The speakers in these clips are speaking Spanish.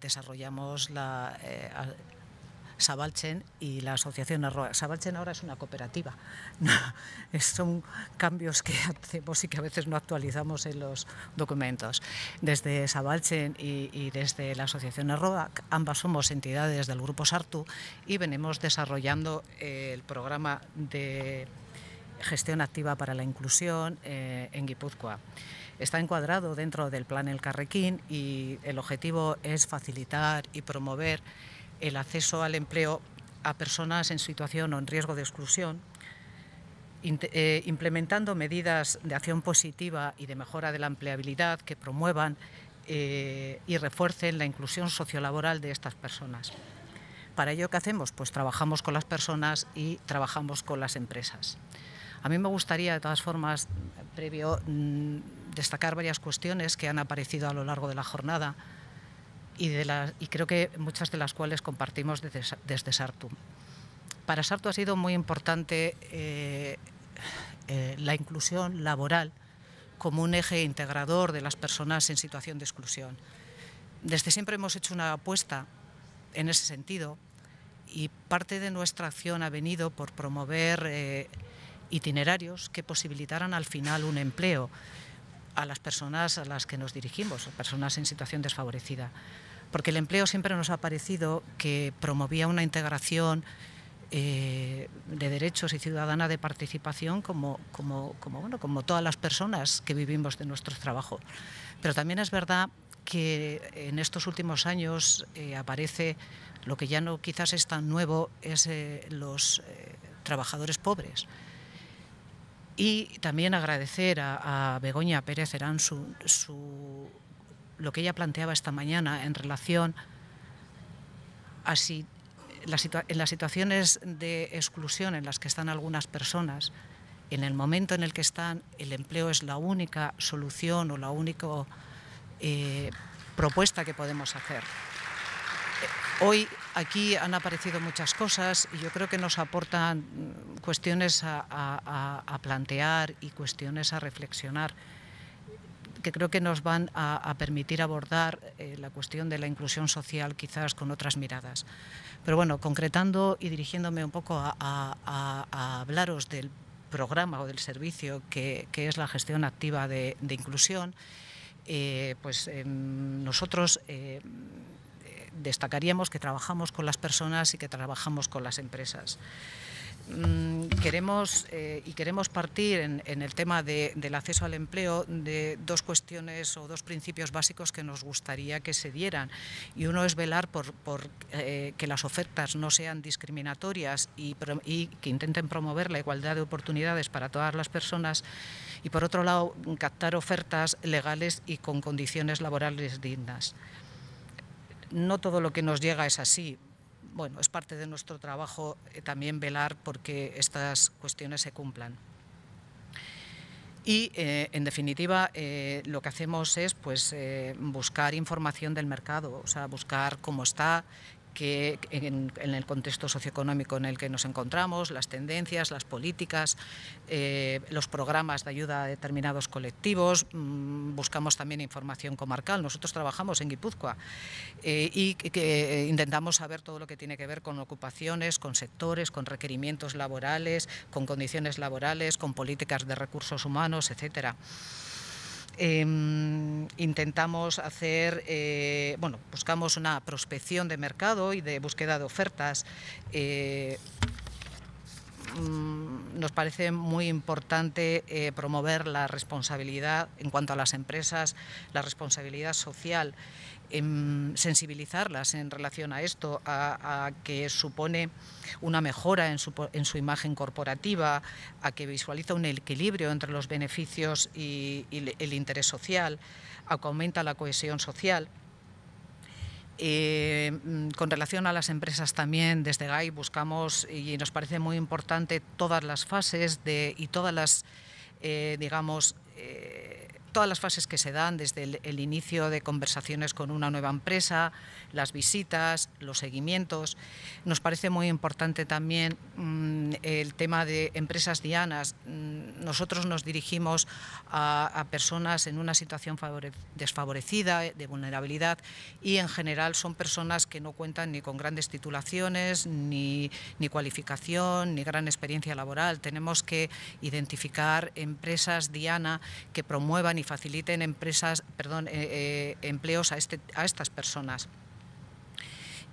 desarrollamos la eh, Sabalchen y la asociación Arroa. Sabalchen ahora es una cooperativa. Son cambios que hacemos y que a veces no actualizamos en los documentos. Desde Sabalchen y, desde la asociación Arroa, ambas somos entidades del grupo Sartu y venimos desarrollando eh, el programa de gestión activa para la inclusión eh, en Guipúzcoa. Está encuadrado dentro del plan El Carrequín y el objetivo es facilitar y promover el acceso al empleo a personas en situación o en riesgo de exclusión, eh, implementando medidas de acción positiva y de mejora de la empleabilidad que promuevan eh, y refuercen la inclusión sociolaboral de estas personas. Para ello, ¿qué hacemos? Pues trabajamos con las personas y trabajamos con las empresas. A mí me gustaría, de todas formas, previo... Mm, destacar varias cuestiones que han aparecido a lo largo de la jornada y, creo que muchas de las cuales compartimos desde, Sartu. Para Sartu ha sido muy importante eh, eh, la inclusión laboral como un eje integrador de las personas en situación de exclusión. Desde siempre hemos hecho una apuesta en ese sentido y parte de nuestra acción ha venido por promover eh, itinerarios que posibilitaran al final un empleo a las personas a las que nos dirigimos, personas en situación desfavorecida. Porque el empleo siempre nos ha parecido que promovía una integración eh, de derechos y ciudadana de participación como, como, todas las personas que vivimos de nuestro trabajo. Pero también es verdad que en estos últimos años eh, aparece lo que ya no quizás es tan nuevo, es eh, los trabajadores pobres. Y también agradecer a, Begoña Pérez Herán su, su, lo que ella planteaba esta mañana en relación a si la en las situaciones de exclusión en las que están algunas personas, en el momento en el que están, el empleo es la única solución o la única eh, propuesta que podemos hacer. Eh, hoy Aquí han aparecido muchas cosas y yo creo que nos aportan mm, cuestiones a, plantear y cuestiones a reflexionar que creo que nos van a, permitir abordar eh, la cuestión de la inclusión social quizás con otras miradas. Pero bueno, concretando y dirigiéndome un poco a, hablaros del programa o del servicio que, es la gestión activa de, inclusión, eh, pues em, nosotros eh, destacaríamos que trabajamos con las personas y que trabajamos con las empresas. Mm, queremos eh, y queremos partir en, el tema del acceso al empleo de dos cuestiones o dos principios básicos que nos gustaría que se dieran. Y uno es velar por, eh, que las ofertas no sean discriminatorias y que intenten promover la igualdad de oportunidades para todas las personas. Y por otro lado, captar ofertas legales y con condiciones laborales dignas no todo lo que nos llega es así. Bueno, es parte de nuestro trabajo eh, también velar porque estas cuestiones se cumplan. Y, eh, en definitiva, eh, lo que hacemos es pues, buscar información del mercado, o sea, buscar cómo está, que en, el contexto socioeconómico en el que nos encontramos, las tendencias, las políticas, eh, los programas de ayuda a determinados colectivos, mm, buscamos también información comarcal. Nosotros trabajamos en Guipúzcoa eh, y que, eh, intentamos saber todo lo que tiene que ver con ocupaciones, con sectores, con requerimientos laborales, con condiciones laborales, con políticas de recursos humanos, etcétera. Em, intentamos hacer, eh, bueno, buscamos una prospección de mercado y de búsqueda de ofertas. Eh, Mm, nos parece muy importante eh, promover la responsabilidad en cuanto a las empresas, la responsabilidad social, em, sensibilizarlas en relación a esto, a, que supone una mejora en su, imagen corporativa, a que visualiza un equilibrio entre los beneficios y, y el interés social, a que aumenta la cohesión social. Eh, mm, con relación a las empresas también, desde GAI buscamos y nos parece muy importante todas las fases de, y todas las, eh, digamos, eh, todas las fases que se dan, desde el, inicio de conversaciones con una nueva empresa, las visitas, los seguimientos. Nos parece muy importante también mm, el tema de empresas dianas. Mm, nosotros nos dirigimos a, personas en una situación desfavorecida, eh, de vulnerabilidad, y en general son personas que no cuentan ni con grandes titulaciones, ni, ni cualificación, ni gran experiencia laboral. Tenemos que identificar empresas diana que promuevan y faciliten empresas, perdón, eh, eh, empleos a, este, a estas personas.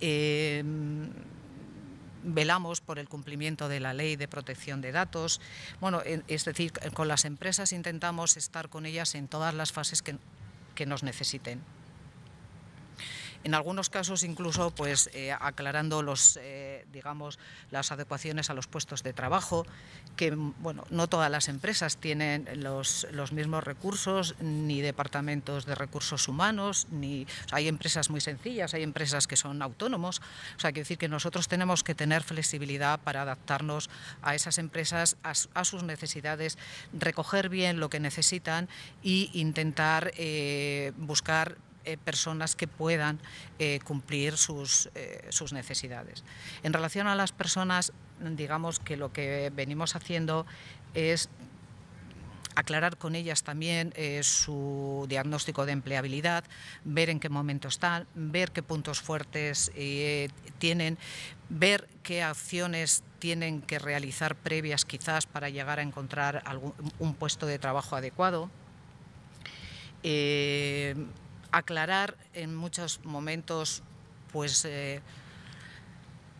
Em, velamos por el cumplimiento de la ley de protección de datos. Bueno, es decir, con las empresas intentamos estar con ellas en todas las fases que nos necesiten. En algunos casos incluso pues eh, aclarando los eh, digamos las adecuaciones a los puestos de trabajo, que bueno, no todas las empresas tienen los, mismos recursos ni departamentos de recursos humanos, ni hay empresas muy sencillas, hay empresas que son autónomos, o sea, quiero decir que nosotros tenemos que tener flexibilidad para adaptarnos a esas empresas a, sus necesidades, recoger bien lo que necesitan y intentar eh, buscar eh, personas que puedan eh, cumplir eh, sus, necesidades. En relación a las personas, digamos que lo que venimos haciendo es aclarar con ellas también su diagnóstico de empleabilidad, ver en qué momento están, ver qué puntos fuertes tienen, ver qué acciones tienen que realizar previas quizás para llegar a encontrar algún, un puesto de trabajo adecuado aclarar en muchos momentos, pues eh,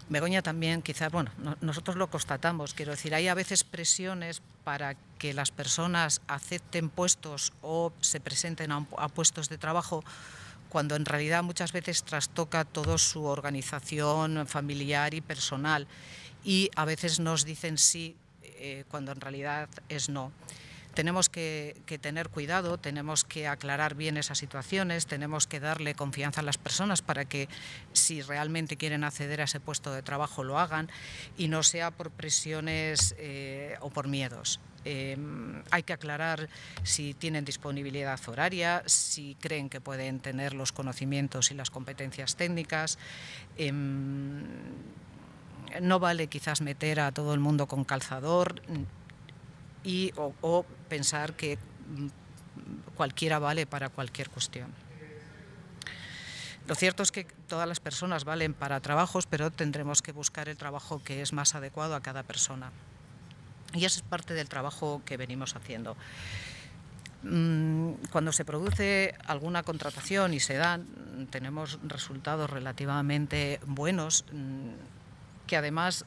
Begoña también quizás, bueno, nosotros lo constatamos, quiero decir, hay a veces presiones para que las personas acepten puestos o se presenten a, puestos de trabajo cuando en realidad muchas veces trastoca toda su organización familiar y personal y a veces nos dicen sí eh, cuando en realidad es no tenemos que, tener cuidado, tenemos que aclarar bien esas situaciones, tenemos que darle confianza a las personas para que si realmente quieren acceder a ese puesto de trabajo lo hagan y no sea por presiones eh, o por miedos. Em, hay que aclarar si tienen disponibilidad horaria, si creen que pueden tener los conocimientos y las competencias técnicas. Em, no vale quizás meter a todo el mundo con calzador, y, o, pensar que mm, cualquiera vale para cualquier cuestión. Lo cierto es que todas las personas valen para trabajos, pero tendremos que buscar el trabajo que es más adecuado a cada persona. Y eso es parte del trabajo que venimos haciendo. Mm, cuando se produce alguna contratación y se dan, tenemos resultados relativamente buenos mm, que además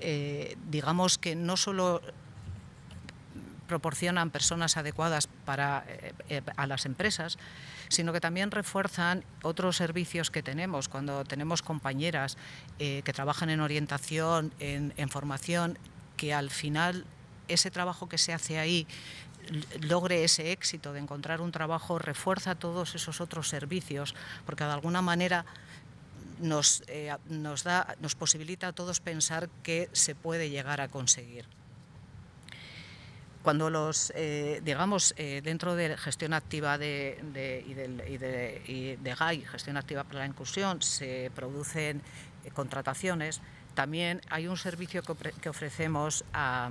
eh, digamos que no solo proporcionan personas adecuadas para, eh, eh, a las empresas, sino que también refuerzan otros servicios que tenemos. Cuando tenemos compañeras que trabajan en orientación, en, en formación, que al final ese trabajo que se hace ahí logre ese éxito de encontrar un trabajo, refuerza todos esos otros servicios, porque de alguna manera nos, eh, nos, da, nos posibilita a todos pensar que se puede llegar a conseguir cuando los, eh, digamos, eh, dentro de gestión activa de, y, de, GAI, gestión activa para la inclusión, se producen contrataciones, también hay un servicio que, ofrecemos a,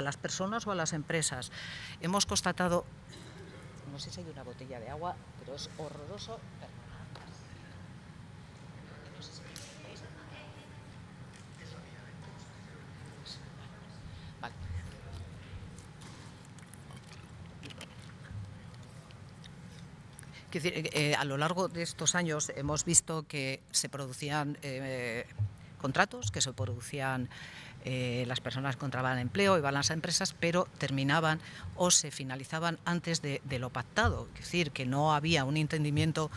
las personas o a las empresas. Hemos constatado, no sé si hay una botella de agua, pero es horroroso, Decir, eh, eh, a lo largo de estos años hemos visto que se producían eh, contratos, que se producían las personas que contraban empleo, iban a las empresas, pero terminaban o se finalizaban antes de, lo pactado. Es decir, que no había un entendimiento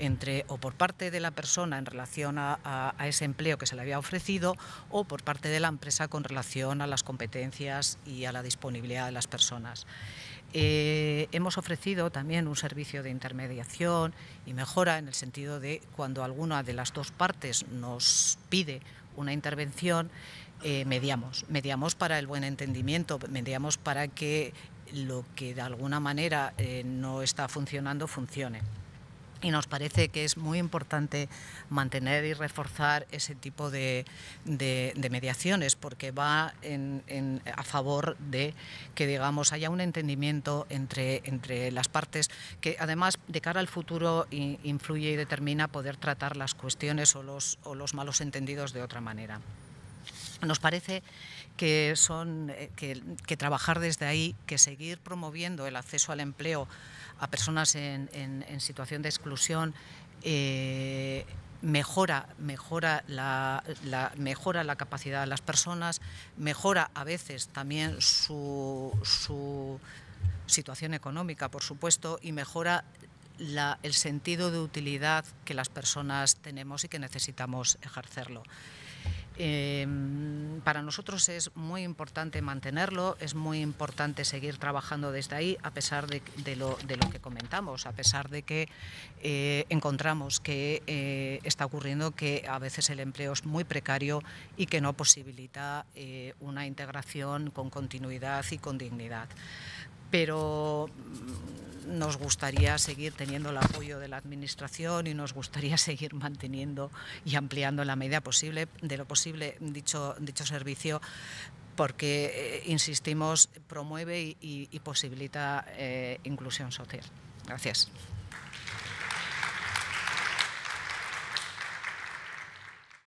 entre o por parte de la persona en relación a ese empleo que se le había ofrecido o por parte de la empresa con relación a las competencias y a la disponibilidad de las personas. Eh, hemos ofrecido también un servicio de intermediación y mejora en el sentido de cuando alguna de las dos partes nos pide una intervención, eh, mediamos. Mediamos para el buen entendimiento, mediamos para que lo que de alguna manera eh, no está funcionando funcione y nos parece que es muy importante mantener y reforzar ese tipo de, mediaciones porque va a favor de que digamos haya un entendimiento entre, entre las partes que además de cara al futuro influye y determina poder tratar las cuestiones o los, o los malos entendidos de otra manera. Nos parece que, son, eh, que, que trabajar desde ahí, que seguir promoviendo el acceso al empleo a personas en, situación de exclusión. Eh, mejora, mejora, la, mejora la capacidad de las personas, mejora a veces también su, situación económica, por supuesto, y mejora el sentido de utilidad que las personas tenemos y que necesitamos ejercerlo. Em, para nosotros es muy importante mantenerlo, es muy importante seguir trabajando desde ahí, a pesar de, lo, que comentamos, a pesar de que eh, encontramos que eh, está ocurriendo que a veces el empleo es muy precario y que no posibilita eh, una integración con continuidad y con dignidad pero mm, nos gustaría seguir teniendo el apoyo de la Administración y nos gustaría seguir manteniendo y ampliando en la medida posible, de lo posible dicho, servicio porque, eh, insistimos, promueve y, posibilita eh, inclusión social. Gracias.